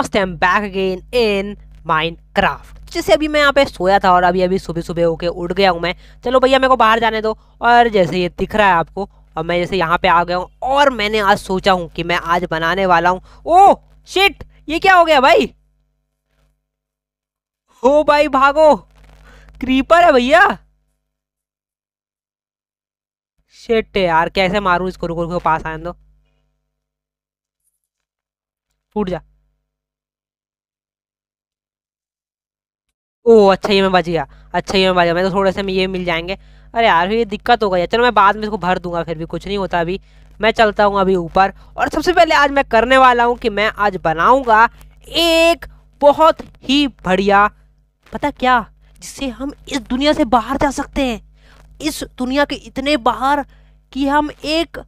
मस्त time back again in Minecraft जैसे अभी मैं यहाँ पे सोया था और अभी अभी सुबह सुबह होके उठ गया हूँ मैं चलो भैया मेरे को बाहर जाने दो और जैसे ये दिख रहा है आपको और मैं जैसे यहाँ पे आ गया हूँ और मैंने आज सोचा हूँ कि मैं आज बनाने वाला हूँ ओ शिट ये क्या हो गया भाई हो भाई भागो क्रीपर है भैया शिट यार कैसे मारू इसको रुको रुको पास आने दो फूट जा ओ अच्छा ये मैं बच गया अच्छा ये मैं बच गया मैं तो थोड़े से ये मिल जाएंगे अरे यार ये दिक्कत हो गई है चलो मैं बाद में इसको भर दूंगा फिर भी कुछ नहीं होता अभी मैं चलता हूँ अभी ऊपर और सबसे पहले आज मैं करने वाला हूँ कि मैं आज बनाऊँगा एक बहुत ही बढ़िया पता क्या जिससे हम इस दुनिया से बाहर जा सकते हैं इस दुनिया के इतने बाहर कि हम एक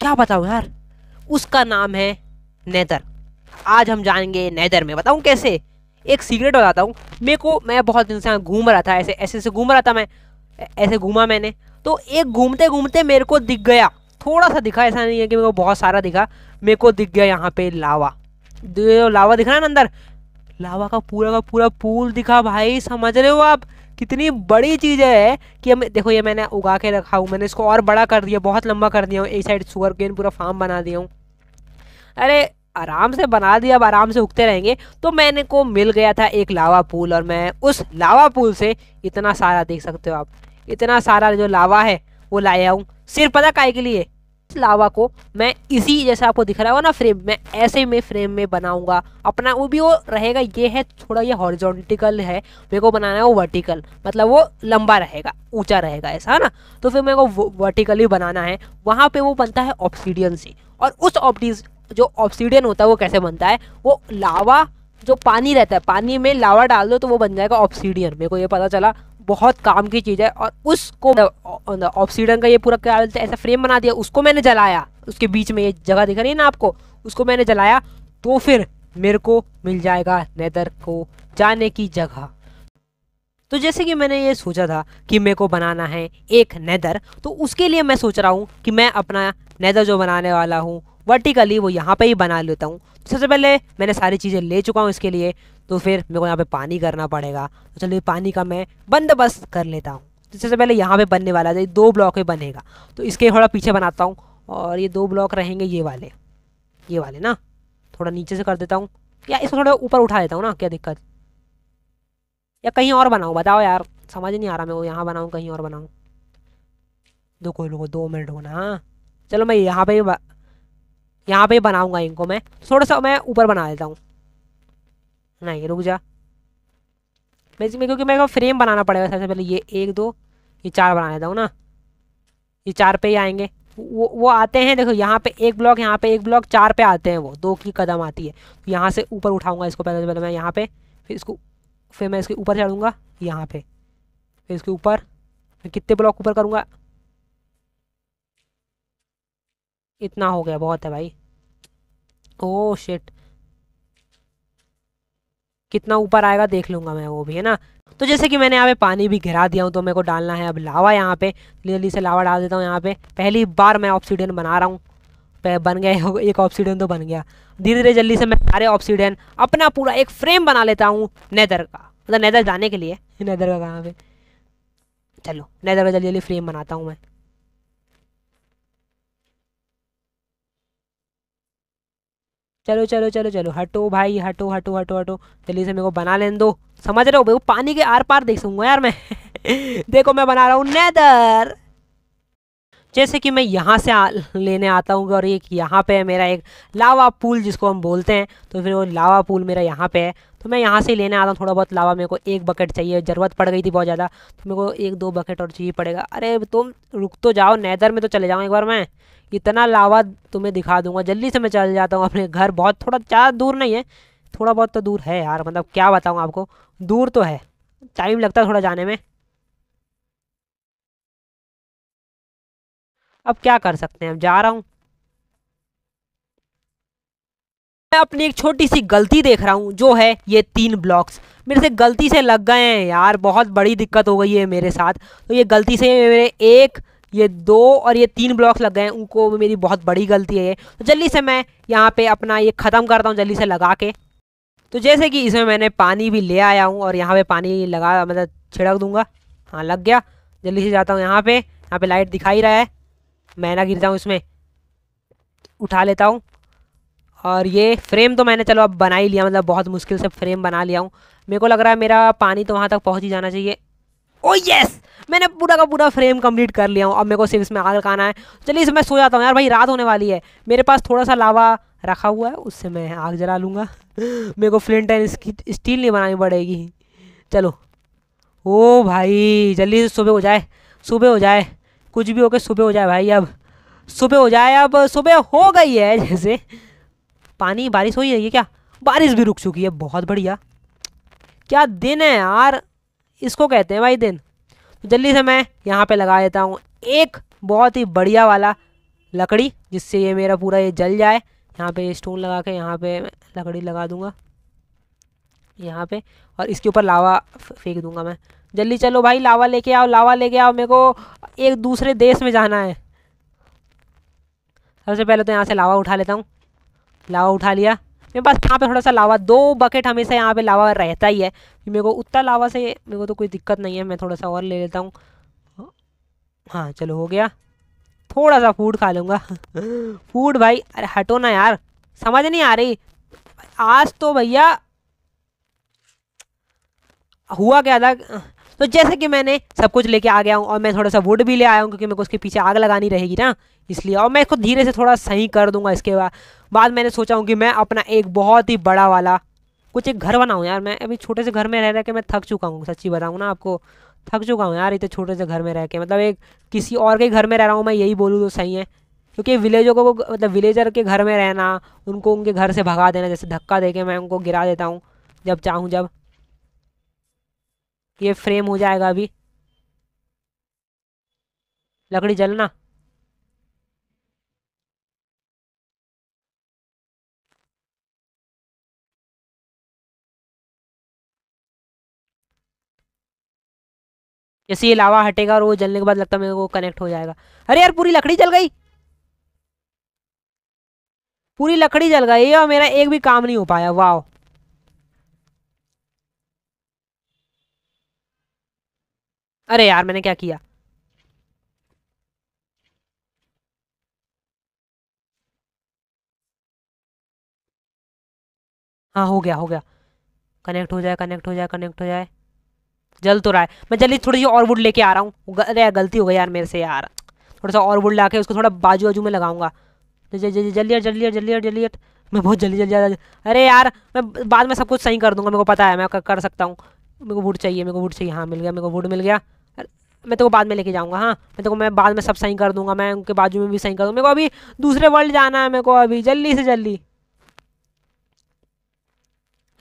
क्या बताऊँ यार उसका नाम है नेदर आज हम जाएंगे नेदर में बताऊँ कैसे एक सीक्रेट बताता हूँ मेरे को मैं बहुत दिन से यहाँ घूम रहा था ऐसे ऐसे ऐसे घूम रहा था मैं ऐसे घूमा मैंने तो एक घूमते घूमते मेरे को दिख गया थोड़ा सा दिखा ऐसा नहीं है कि मेरे को बहुत सारा दिखा मेरे को दिख गया यहाँ पे लावा लावा दिख रहा है ना अंदर लावा का पूरा का पूरा पूल दिखा भाई समझ रहे हो आप कितनी बड़ी चीज़ है कि हम देखो ये मैंने उगा के रखा हूँ मैंने इसको और बड़ा कर दिया बहुत लंबा कर दिया हूँ एक साइड शुगर केन पूरा फार्म बना दिया हूँ अरे आराम से बना दिया अब आराम से उगते रहेंगे तो मैंने को मिल गया था एक लावा पूल और मैं उस लावा पूल से इतना सारा देख सकते हो आप इतना सारा जो लावा है वो लाया हूँ सिर्फ पता काय के लिए इस लावा को मैं इसी जैसा आपको दिख रहा हो ना फ्रेम मैं ऐसे में फ्रेम में बनाऊंगा अपना वो भी वो रहेगा ये है थोड़ा ये हॉरिजॉन्टिकल है मेरे को बनाना है वो वर्टिकल मतलब वो लंबा रहेगा ऊंचा रहेगा ऐसा है ना तो फिर मेरे को वर्टिकली बनाना है वहाँ पे वो बनता है ऑप्सीडियन से और उस जो ऑप्सीडियन होता है वो कैसे बनता है वो लावा जो पानी रहता है पानी में लावा डाल दो तो वो बन जाएगा ऑप्सीडियन मेरे को ये पता चला बहुत काम की चीज़ है और उसको ऑप्सीडियन मतलब का ये पूरा क्या बोलते हैं ऐसा फ्रेम बना दिया उसको मैंने जलाया उसके बीच में ये जगह दिख रही है ना आपको उसको मैंने जलाया तो फिर मेरे को मिल जाएगा नेदर को जाने की जगह तो जैसे कि मैंने ये सोचा था कि मेरे को बनाना है एक नेदर तो उसके लिए मैं सोच रहा हूँ कि मैं अपना नेदर जो बनाने वाला हूँ वर्टिकली वो यहाँ पे ही बना लेता हूँ तो सबसे पहले मैंने सारी चीज़ें ले चुका हूँ इसके लिए तो फिर मेरे को यहाँ पे पानी करना पड़ेगा तो चलिए पानी का मैं बंदोबस्त कर लेता हूँ तो सबसे पहले यहाँ पे बनने वाला है दो ब्लॉक ही बनेगा तो इसके थोड़ा पीछे बनाता हूँ और ये दो ब्लॉक रहेंगे ये वाले ये वाले ना थोड़ा नीचे से कर देता हूँ या इसको थोड़ा ऊपर उठा देता हूँ ना क्या दिक्कत या कहीं और बनाऊँ बताओ यार समझ नहीं आ रहा मैं वो यहाँ बनाऊँ कहीं और बनाऊँ दो कोई लोगों दो मिनट होना हाँ चलो मैं यहाँ पे यहाँ पे बनाऊंगा इनको मैं थोड़ा सा मैं ऊपर बना देता हूँ नहीं रुक जा बेसिक क्योंकि मेरे को फ्रेम बनाना पड़ेगा सबसे पहले ये एक दो ये चार बना देता हूँ ना ये चार पे ही आएंगे वो वो आते हैं देखो यहाँ पे एक ब्लॉक यहाँ पे एक ब्लॉक चार पे आते हैं वो दो की कदम आती है तो यहाँ से ऊपर उठाऊंगा इसको पहले पहले मैं यहाँ पे फिर इसको फिर मैं इसके ऊपर चढ़ूँगा यहाँ पे फिर इसके ऊपर फिर कितने ब्लॉक ऊपर करूँगा इतना हो गया बहुत है भाई ओ oh, शिट कितना ऊपर आएगा देख लूंगा मैं वो भी है ना तो जैसे कि मैंने यहाँ पे पानी भी गिरा दिया हूँ तो मेरे को डालना है अब लावा यहाँ पे जल्दी से लावा डाल देता हूँ यहाँ पे पहली बार मैं ऑप्सीडन बना रहा हूँ बन गया एक ऑप्सीडन तो बन गया धीरे धीरे जल्दी से मैं सारे ऑप्सीडन अपना पूरा एक फ्रेम बना लेता हूँ नैदर का मतलब नैदर जाने के लिए नैदर का कहाँ पे चलो नैदर का जल्दी जल्दी फ्रेम बनाता हूँ मैं चलो चलो चलो चलो हटो भाई हटो हटो हटो हटो जल्दी से मेरे को बना लेने दो समझ रहे हो भाई पानी के आर पार देख सूंगा यार मैं देखो मैं बना रहा हूँ नेदर जैसे कि मैं यहाँ से आ, लेने आता हूँ और एक यहाँ पे है मेरा एक लावा पूल जिसको हम बोलते हैं तो फिर वो लावा पूल मेरा यहाँ पे है तो मैं यहाँ से लेने आता हूँ थोड़ा बहुत लावा मेरे को एक बकेट चाहिए ज़रूरत पड़ गई थी बहुत ज़्यादा तो मेरे को एक दो बकेट और चाहिए पड़ेगा अरे तुम रुक तो जाओ नैदर में तो चले जाऊँ एक बार मैं इतना लावा तुम्हें दिखा दूंगा जल्दी से मैं चल जाता हूँ अपने घर बहुत थोड़ा ज़्यादा दूर नहीं है थोड़ा बहुत तो दूर है यार मतलब क्या बताऊँ आपको दूर तो है टाइम लगता है थोड़ा जाने में अब क्या कर सकते हैं अब जा रहा हूँ मैं अपनी एक छोटी सी गलती देख रहा हूँ जो है ये तीन ब्लॉक्स मेरे से गलती से लग गए हैं यार बहुत बड़ी दिक्कत हो गई है मेरे साथ तो ये गलती से मेरे एक ये दो और ये तीन ब्लॉक्स लग गए हैं उनको मेरी बहुत बड़ी गलती है ये तो जल्दी से मैं यहाँ पे अपना ये ख़त्म करता हूँ जल्दी से लगा के तो जैसे कि इसमें मैंने पानी भी ले आया हूँ और यहाँ पे पानी लगा मतलब छिड़क दूंगा हाँ लग गया जल्दी से जाता हूँ यहाँ पे यहाँ पे लाइट दिखाई रहा है मैं ना गिरता हूँ इसमें उठा लेता हूँ और ये फ्रेम तो मैंने चलो अब बना ही लिया मतलब बहुत मुश्किल से फ्रेम बना लिया हूँ मेरे को लग रहा है मेरा पानी तो वहाँ तक पहुँच ही जाना चाहिए ओ oh, यस मैंने पूरा का पूरा फ्रेम कंप्लीट कर लिया हूँ अब मेरे को सिर्फ इसमें आग लगाना है चलिए इसमें सो जाता हूँ यार भाई रात होने वाली है मेरे पास थोड़ा सा लावा रखा हुआ है उससे मैं आग जला लूँगा मेरे को फ्लिंट एंड स्टील नहीं बनानी पड़ेगी चलो ओ oh, भाई जल्दी से सुबह हो जाए सुबह हो जाए कुछ भी हो के सुबह हो जाए भाई अब सुबह हो जाए अब सुबह हो गई है जैसे पानी बारिश हो ही रही है क्या बारिश भी रुक चुकी है बहुत बढ़िया क्या दिन है यार इसको कहते हैं भाई दिन तो जल्दी से मैं यहाँ पे लगा देता हूँ एक बहुत ही बढ़िया वाला लकड़ी जिससे ये मेरा पूरा ये जल जाए यहाँ पे स्टोन लगा के यहाँ पे लकड़ी लगा दूँगा यहाँ पे और इसके ऊपर लावा फेंक दूँगा मैं जल्दी चलो भाई लावा लेके आओ लावा लेके आओ मेरे को एक दूसरे देश में जाना है सबसे पहले तो यहाँ से लावा उठा लेता हूँ लावा उठा लिया मेरे पास यहाँ पे थोड़ा सा लावा दो बकेट हमेशा यहाँ पे लावा रहता ही है मेरे को उतना लावा से मेरे को तो कोई दिक्कत नहीं है मैं थोड़ा सा और ले लेता हूँ हाँ चलो हो गया थोड़ा सा फूड खा लूँगा फूड भाई अरे हटो ना यार समझ नहीं आ रही आज तो भैया हुआ क्या था तो जैसे कि मैंने सब कुछ लेके आ गया हूँ और मैं थोड़ा सा वुड भी ले आया हूँ क्योंकि मेरे को उसके पीछे आग लगानी रहेगी ना इसलिए और मैं इसको धीरे से थोड़ा सही कर दूंगा इसके बाद बाद मैंने सोचा हूँ कि मैं अपना एक बहुत ही बड़ा वाला कुछ एक घर बनाऊँ यार मैं अभी छोटे से घर में रह रह के मैं थक चुका हूँ सच्ची बताऊँ ना आपको थक चुका हूँ यार इतने छोटे से घर में रह के मतलब एक किसी और के घर में रह रहा हूँ मैं यही बोलूँ तो सही है क्योंकि विलेजों को मतलब विलेजर के घर में रहना उनको उनके घर से भगा देना जैसे धक्का दे के मैं उनको गिरा देता हूँ जब चाहूँ जब ये फ्रेम हो जाएगा अभी लकड़ी जलना जैसे ये लावा हटेगा और वो जलने के बाद लगता है मेरे को कनेक्ट हो जाएगा अरे यार पूरी लकड़ी जल गई पूरी लकड़ी जल गई और मेरा एक भी काम नहीं हो पाया वाह अरे यार मैंने क्या किया हाँ हो गया हो गया कनेक्ट हो जाए कनेक्ट हो जाए कनेक्ट हो जाए जल तो रहा है मैं जल्दी थोड़ी सी और वुड लेके आ रहा हूँ अरे यार गलती हो गई यार मेरे से यार थोड़ा सा और वुड ला के उसको थोड़ा बाजू बाजू में लगाऊंगा तो जल्दी जल्दी जल्दी जल्दी जल्दी मैं बहुत जल्दी जल्दी जल्दी अरे यार मैं बाद में सब कुछ सही कर दूंगा मेरे को पता है मैं कर सकता हूँ मेरे को वुड चाहिए मेरे को वुड चाहिए हाँ मिल गया मेरे को वुड मिल गया मैं तो को बाद में लेके जाऊँगा हाँ मैं तो को मैं बाद में सब सही कर दूंगा मैं उनके बाजू में भी सही कर दूँगा मेरे को अभी दूसरे वर्ल्ड जाना है मेरे को अभी जल्दी से जल्दी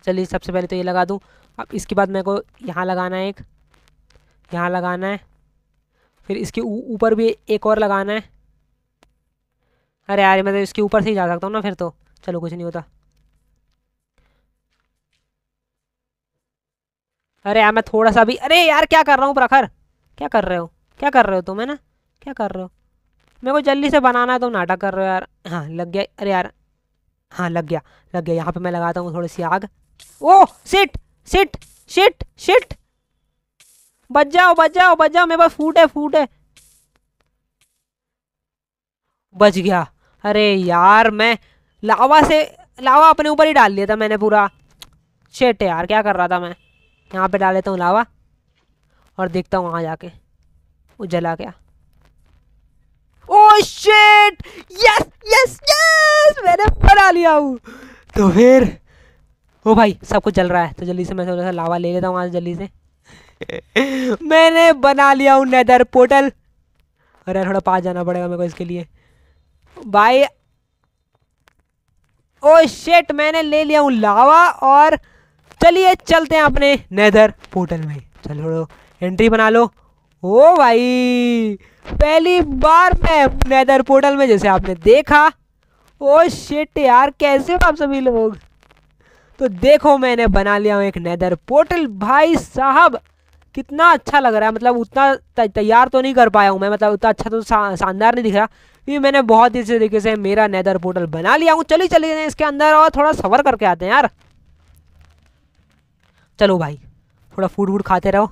चलिए सबसे पहले तो ये लगा दूँ अब इसके बाद मेरे को यहाँ लगाना है एक यहाँ लगाना है फिर इसके ऊपर भी एक और लगाना है अरे यार मैं तो इसके ऊपर से ही जा सकता हूँ ना फिर तो चलो कुछ नहीं होता अरे यार मैं थोड़ा सा भी अरे यार क्या कर रहा हूँ प्रखर क्या कर रहे हो क्या कर रहे हो तुम है ना क्या कर रहे हो मेरे को जल्दी से बनाना है तुम नाटक कर रहे हो यार हाँ लग गया अरे यार हाँ लग गया लग गया यहाँ पे मैं लगाता हूँ थोड़ी सी आग oh sit sit shit shit बच जाओ बच जाओ बच जाओ मेरे पास फूट है फूट है बच गया अरे यार मैं लावा से लावा अपने ऊपर ही डाल दिया था मैंने पूरा शेट यार क्या कर रहा था मैं यहाँ पे डाल लेता हूँ लावा और देखता हूँ वहाँ जाके वो जला गया शिट यस यस यस मैंने बना लिया हूँ तो फिर ओ भाई सब कुछ जल रहा है तो जल्दी से मैं थोड़ा सा लावा ले लेता हूँ वहाँ से जल्दी से मैंने बना लिया हूँ नेदर पोर्टल अरे थोड़ा पास जाना पड़ेगा मेरे को इसके लिए भाई ओ शेट मैंने ले लिया हूँ लावा और चलिए चलते हैं अपने नेदर पोर्टल में चलो एंट्री बना लो ओ भाई पहली बार मैं नेदर पोर्टल में जैसे आपने देखा ओ शिट यार कैसे हो आप सभी लोग तो देखो मैंने बना लिया हूँ एक नेदर पोर्टल भाई साहब कितना अच्छा लग रहा है मतलब उतना तैयार तो नहीं कर पाया हूँ मैं मतलब उतना अच्छा तो शानदार नहीं दिख रहा क्योंकि मैंने बहुत इसी तरीके से मेरा नेदर पोर्टल बना लिया हूँ चलिए चलिए इसके अंदर और थोड़ा सवर करके आते हैं यार चलो भाई थोड़ा फूड वूड खाते रहो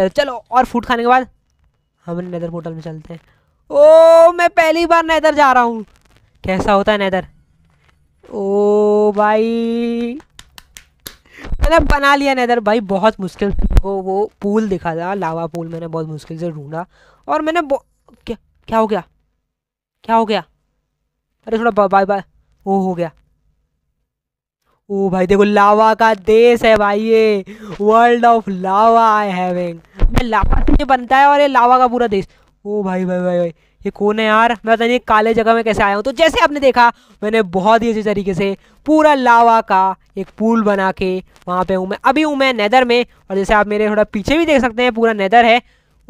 चलो चलो और फूड खाने के बाद हम नैदर पोर्टल में चलते हैं ओ मैं पहली बार नैदर जा रहा हूँ कैसा होता है नैदर ओ भाई मैंने बना लिया नैदर भाई बहुत मुश्किल से वो पूल दिखा था लावा पूल मैंने बहुत मुश्किल से ढूंढा और मैंने क्या क्या हो गया क्या हो गया अरे थोड़ा बाय बाय वो हो गया ओ भाई देखो लावा का देश है भाई ये world of lava I having में लावा से ये बनता है और ये लावा का पूरा देश ओ भाई भाई भाई भाई ये कौन है यार मैं पता नहीं काले जगह में कैसे आया हूँ तो जैसे आपने देखा मैंने बहुत ही अच्छे तरीके से पूरा लावा का एक पूल बना के वहाँ पे हूँ मैं अभी हूँ मैं नैदर में और जैसे आप मेरे थोड़ा पीछे भी देख सकते हैं पूरा नैदर है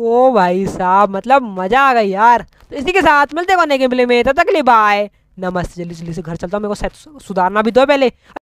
ओ भाई साहब मतलब मज़ा आ गई यार तो इसी के साथ मिलते बने के मिले में तब तक के बाय नमस्ते जल्दी जल्दी से घर चलता हूँ मेरे को सुधारना भी दो तो पहले